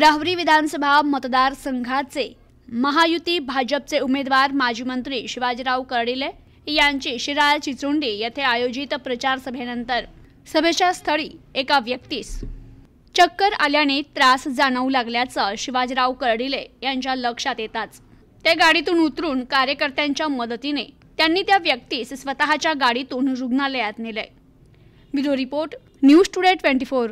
राहरी विधानसभा मतदारसंघाचे महायुती भाजपचे उमेदवार माजी मंत्री शिवाजीराव कर्डिले यांची शिराळ चिचुंडी येथे आयोजित प्रचार सभेनंतर सभेच्या स्थळी एका व्यक्तीस चक्कर आल्याने त्रास जाणवू लागल्याचं शिवाजीराव कर्डिले यांच्या लक्षात येताच ते गाडीतून उतरून कार्यकर्त्यांच्या मदतीने त्यांनी त्या व्यक्तीस स्वतःच्या गाडीतून रुग्णालयात नेले bureau report news today twenty four